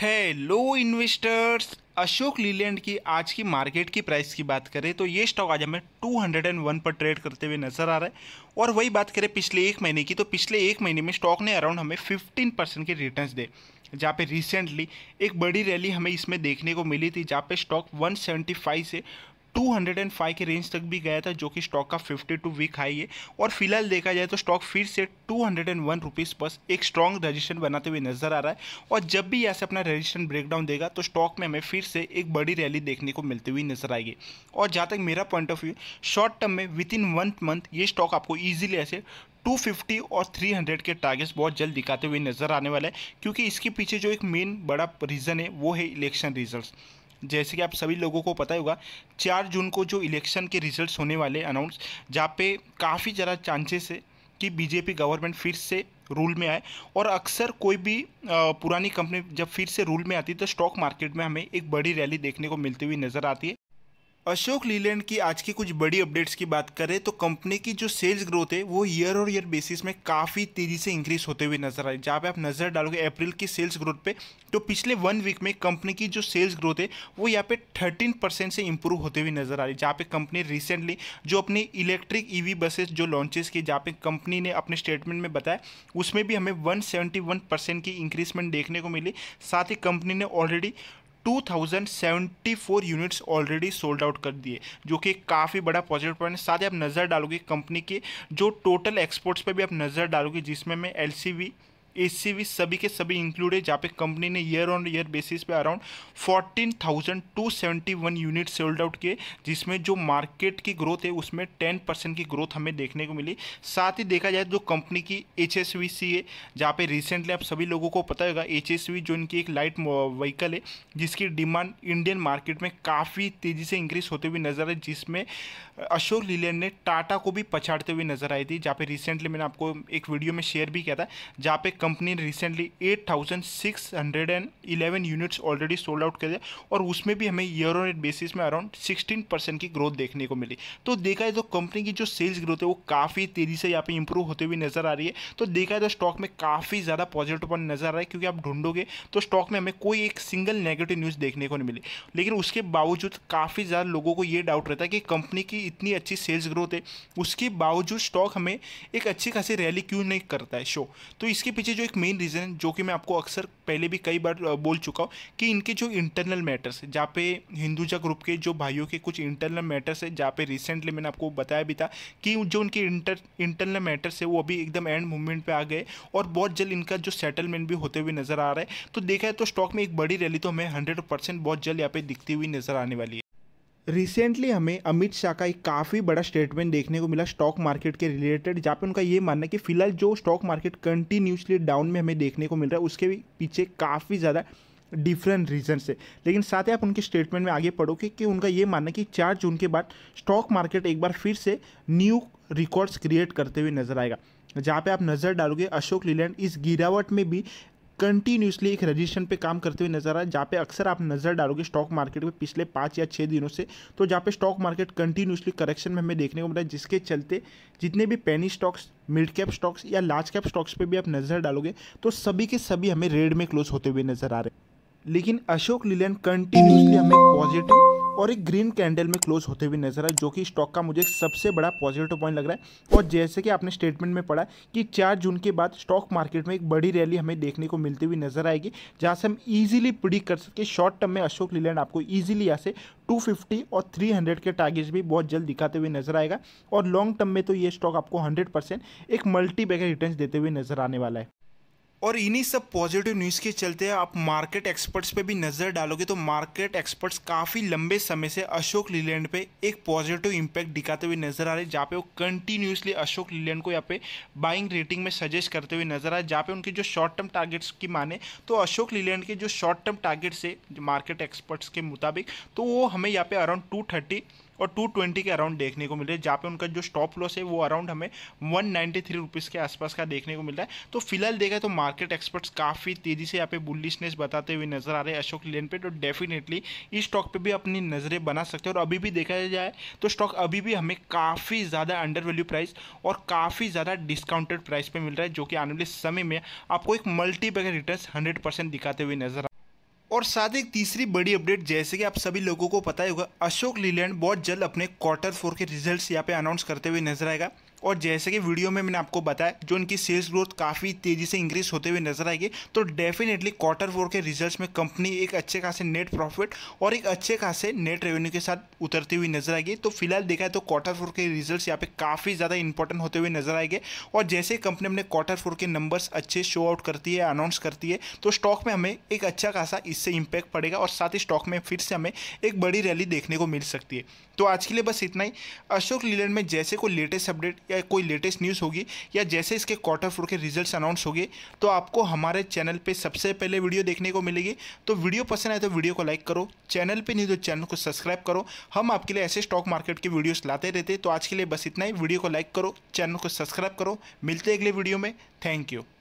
hello investors Ashok Leyland की आज की मार्केट की प्राइस की बात करें तो ये स्टॉक आज हमें 201 पर ट्रेड करते हुए नजर आ रहा है और वही बात करें पिछले एक महीने की तो पिछले एक महीने में स्टॉक ने अराउंड हमें 15 परसेंट के रिटर्न्स दे जहाँ पे रिसेंटली एक बड़ी रैली हमें इसमें देखने को मिली थी जहाँ पे स्टॉक 175 से 205 के रेंज तक भी गया था जो कि स्टॉक का 52 वीक हाई है और फिलहाल देखा जाए तो स्टॉक फिर से टू हंड्रेड पर एक स्ट्रॉन्ग रजिस्ट्रेशन बनाते हुए नजर आ रहा है और जब भी ऐसे अपना रजिस्ट्रेशन ब्रेकडाउन देगा तो स्टॉक में हमें फिर से एक बड़ी रैली देखने को मिलती हुई नजर आएगी और जहाँ तक मेरा point of view short term में विद इन वन मंथ ये स्टॉक आपको ईजिली ऐसे 250 और 300 के टारगेट्स बहुत जल्द दिखाते हुए नजर आने वाला है क्योंकि इसके पीछे जो एक मेन बड़ा रीज़न है वो है इलेक्शन रिजल्ट्स जैसे कि आप सभी लोगों को पता होगा चार जून को जो इलेक्शन के रिजल्ट्स होने वाले अनाउंस जहाँ पे काफ़ी ज़्यादा चांसेस है कि बीजेपी गवर्नमेंट फिर से रूल में आए और अक्सर कोई भी पुरानी कंपनी जब फिर से रूल में आती है तो स्टॉक मार्केट में हमें एक बड़ी रैली देखने को मिलती हुई नज़र आती है अशोक लीलैंड की आज की कुछ बड़ी अपडेट्स की बात करें तो कंपनी की जो सेल्स ग्रोथ है वो ईयर और ईयर बेसिस में काफ़ी तेज़ी से इंक्रीज होते हुए नजर आई जहाँ पे आप नज़र डालोगे अप्रैल की सेल्स ग्रोथ पे तो पिछले वन वीक में कंपनी की जो सेल्स ग्रोथ है वो यहाँ पे 13 परसेंट से इंप्रूव होते हुए नजर आ रही जहाँ पे कंपनी रिसेंटली जो अपनी इलेक्ट्रिक ई बसेस जो लॉन्चेस की जहाँ पे कंपनी ने अपने स्टेटमेंट में बताया उसमें भी हमें वन की इंक्रीजमेंट देखने को मिली साथ ही कंपनी ने already 2074 units already sold out कर दिए जो कि काफ़ी बड़ा पॉजिटिव पॉइंट साथ ही आप नज़र डालोगे कंपनी के जो टोटल एक्सपोर्ट्स पर भी आप नज़र डालोगे जिसमें मैं एल एसी भी सभी के सभी इंक्लूड है जहाँ पे कंपनी ने ईयर ऑन ईयर बेसिस पे around fourteen thousand two seventy one unit sold out किए जिसमें जो मार्केट की ग्रोथ है उसमें टेन परसेंट की ग्रोथ हमें देखने को मिली साथ ही देखा जाए जो तो कंपनी की एच एस वी सी है जहाँ पे रिसेंटली आप सभी लोगों को पता होगा एच एस वी जो इनकी एक लाइट व्हीकल है जिसकी डिमांड इंडियन मार्केट में काफ़ी तेज़ी से इंक्रीज होते हुए नजर आई जिसमें अशोक लीलैंड ने टाटा को भी पछाड़ते हुए नजर आई थी जहाँ पे रिसेंटली मैंने आपको एक वीडियो में शेयर भी किया था जहाँ पे कंपनी ने recently 8,611 units already sold out करे और उसमें भी हमें ईयर ऑन एट बेसिस में अराउंड 16 परसेंट की ग्रोथ देखने को मिली तो देखा है तो कंपनी की जो सेल्स ग्रोथ है वो काफ़ी तेज़ी से यहाँ पे इंप्रूव होते हुए नज़र आ रही है तो देखा है तो स्टॉक में काफ़ी ज़्यादा पॉजिटिव पॉइंट नज़र आ रहा है क्योंकि आप ढूंढोगे तो स्टॉक में हमें कोई एक सिंगल नेगेटिव न्यूज़ देखने को नहीं मिली लेकिन उसके बावजूद काफ़ी ज़्यादा लोगों को ये डाउट रहता है कि कंपनी की इतनी अच्छी सेल्स ग्रोथ है उसके बावजूद स्टॉक हमें एक अच्छी खासी रैली क्यों नहीं करता है शो तो इसके पीछे जो एक मेन रीज़न है जो कि मैं आपको अक्सर पहले भी कई बार बोल चुका हूँ कि इनके जो इंटरनल मैटर्स है जहाँ पे हिंदुजा ग्रुप के जो भाइयों के कुछ इंटरनल मैटर्स है जहाँ पे रिसेंटली मैंने आपको बताया भी था कि जो उनके इंटर इंटरनल मैटर्स है वो अभी एकदम एंड मूवमेंट पर आ गए और बहुत जल्द इनका जो सेटलमेंट भी होते हुए नजर आ रहा है तो देखा है तो स्टॉक में एक बड़ी रैली तो हमें हंड्रेड बहुत जल्द यहाँ पर दिखती हुई नजर आने वाली है रिसेंटली हमें अमित शाह का एक काफ़ी बड़ा स्टेटमेंट देखने को मिला स्टॉक मार्केट के रिलेटेड जहाँ पे उनका ये मानना है कि फिलहाल जो स्टॉक मार्केट कंटिन्यूसली डाउन में हमें देखने को मिल रहा है उसके भी पीछे काफ़ी ज़्यादा डिफरेंट रीजन से लेकिन साथ ही आप उनके स्टेटमेंट में आगे पढ़ोगे कि उनका ये मानना है कि चार जून के बाद स्टॉक मार्केट एक बार फिर से न्यू रिकॉर्ड्स क्रिएट करते हुए नजर आएगा जहाँ पे आप नज़र डालोगे अशोक लीलैंड इस गिरावट में भी कंटिन्यूसली एक रजिस्ट्रेशन पे काम करते हुए नजर आए जहाँ पे अक्सर आप नज़र डालोगे स्टॉक मार्केट में पिछले पाँच या छः दिनों से तो जहाँ पे स्टॉक मार्केट कंटिन्यूसली करेक्शन में हमें देखने को मिला जिसके चलते जितने भी penny stocks mid cap stocks या लार्ज कैप स्टॉक्स पर भी आप नज़र डालोगे तो सभी के सभी हमें रेड में क्लोज होते हुए नजर आ रहे लेकिन अशोक लीलैंड कंटिन्यूसली हमें पॉजिटिव और एक ग्रीन कैंडल में क्लोज होते हुए नजर आए जो कि स्टॉक का मुझे सबसे बड़ा पॉजिटिव पॉइंट लग रहा है और जैसे कि आपने स्टेटमेंट में पढ़ा कि चार जून के बाद स्टॉक मार्केट में एक बड़ी रैली हमें देखने को मिलती हुई नजर आएगी जहाँ से हम ईजिली प्रिडिक कर सकते शॉर्ट टर्म में अशोक लीलैंड आपको ईजिली यहाँ से टू और थ्री के टारगेट्स भी बहुत जल्द दिखाते हुए नजर आएगा और लॉन्ग टर्म में तो ये स्टॉक आपको हंड्रेड परसेंट एक मल्टी बैगर रिटर्न देते हुए नजर आने वाला है और इन्हीं सब पॉजिटिव न्यूज़ के चलते आप मार्केट एक्सपर्ट्स पे भी नज़र डालोगे तो मार्केट एक्सपर्ट्स काफ़ी लंबे समय से अशोक लीलैंड पे एक पॉजिटिव इम्पैक्ट दिखाते हुए नजर आ रहे हैं जहाँ पे वो कंटिन्यूसली अशोक लीलैंड को यहाँ पे बाइंग रेटिंग में सजेस्ट करते हुए नजर आए जहाँ पे उनके जो शॉर्ट टर्म टारगेट्स की माने तो अशोक लीलैंड के जो शॉर्ट टर्म टारगेट्स है मार्केट एक्सपर्ट्स के मुताबिक तो वो हमें यहाँ पे अराउंड टू और टू ट्वेंटी के अराउंड देखने को मिल रहा है जहाँ पे उनका जो स्टॉप लॉस है वो अराउंड हमें वन नाइन्टी थ्री रुपीज़ के आसपास का देखने को मिल रहा है तो फिलहाल देखा तो मार्केट एक्सपर्ट्स काफ़ी तेज़ी से यहाँ पे बुलिशनेस बताते हुए नजर आ रहे हैं अशोक लेन पे तो डेफिनेटली इस स्टॉक पे भी अपनी नज़रें बना सकते हैं और अभी भी देखा जाए तो स्टॉक अभी भी हमें काफ़ी ज़्यादा अंडर वैल्यू प्राइस और काफ़ी ज़्यादा डिस्काउंटेड प्राइस पर मिल रहा है जो कि आने वाले समय में आपको एक मल्टीबैगर रिटर्न हंड्रेड दिखाते हुए नजर आ और साथ ही तीसरी बड़ी अपडेट जैसे कि आप सभी लोगों को पता ही होगा अशोक लीलैंड बहुत जल्द अपने क्वार्टर फोर के रिजल्ट्स यहाँ पे अनाउंस करते हुए नजर आएगा और जैसे कि वीडियो में मैंने आपको बताया जो इनकी सेल्स ग्रोथ काफ़ी तेज़ी से इंक्रीज होते हुए नजर आएगी तो डेफिनेटली क्वार्टर फोर के रिजल्ट में कंपनी एक अच्छे खासे नेट प्रॉफिट और एक अच्छे खासे नेट रेवेन्यू के साथ उतरती हुई नजर आएगी तो फिलहाल देखा है तो क्वार्टर फोर के रिजल्ट यहाँ पे काफ़ी ज़्यादा इंपॉर्टेंट होते हुए नजर आएंगे और जैसे कंपनी अपने क्वार्टर फोर के नंबर्स अच्छे शो आउट करती है अनाउंस करती है तो स्टॉक में हमें एक अच्छा खासा इससे इम्पैक्ट पड़ेगा और साथ ही स्टॉक में फिर से हमें एक बड़ी रैली देखने को मिल सकती है तो आज के लिए बस इतना ही अशोक लीलैंड में जैसे कोई लेटेस्ट अपडेट या का कोई लेटेस्ट न्यूज़ होगी या जैसे इसके क्वार्टर फोर के रिजल्ट्स अनाउंस होंगे तो आपको हमारे चैनल पे सबसे पहले वीडियो देखने को मिलेगी तो वीडियो पसंद आए तो वीडियो को लाइक करो चैनल पे नहीं तो चैनल को सब्सक्राइब करो हम आपके लिए ऐसे स्टॉक मार्केट के वीडियोस लाते रहते तो आज के लिए बस इतना ही वीडियो को लाइक करो चैनल को सब्सक्राइब करो मिलते अगले वीडियो में थैंक यू